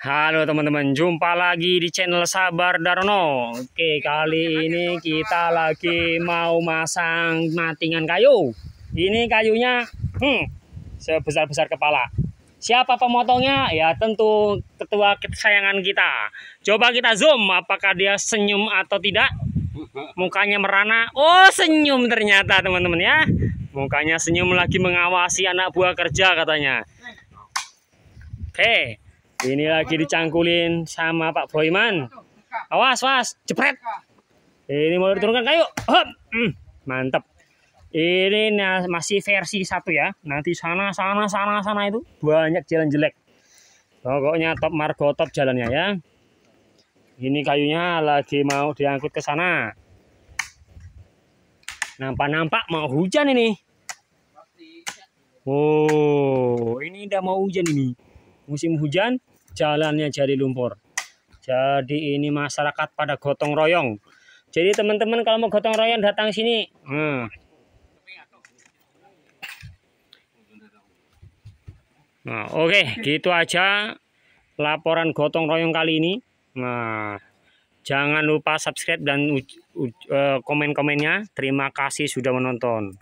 Halo teman-teman, jumpa lagi di channel Sabar Darno. Oke, kali ini kita lagi mau masang matingan kayu. Ini kayunya hmm, sebesar-besar kepala. Siapa pemotongnya? Ya tentu ketua kesayangan kita. Coba kita zoom apakah dia senyum atau tidak. Mukanya merana. Oh, senyum ternyata teman-teman ya. Mukanya senyum lagi mengawasi anak buah kerja katanya. Oke. Ini lagi dicangkulin sama Pak Broiman. Awas, was, jepret. Ini mau diturunkan kayu. Hop. Hmm, mantap. Ini masih versi satu ya. Nanti sana, sana, sana, sana itu banyak jalan jelek. Pokoknya top margo top jalannya ya. Ini kayunya lagi mau diangkut ke sana. Nampak-nampak mau hujan ini. Oh, ini udah mau hujan ini. Musim hujan jalannya jadi lumpur jadi ini masyarakat pada gotong royong jadi teman-teman kalau mau gotong royong datang sini hmm. nah oke okay. gitu aja laporan gotong royong kali ini nah jangan lupa subscribe dan eh, komen-komennya terima kasih sudah menonton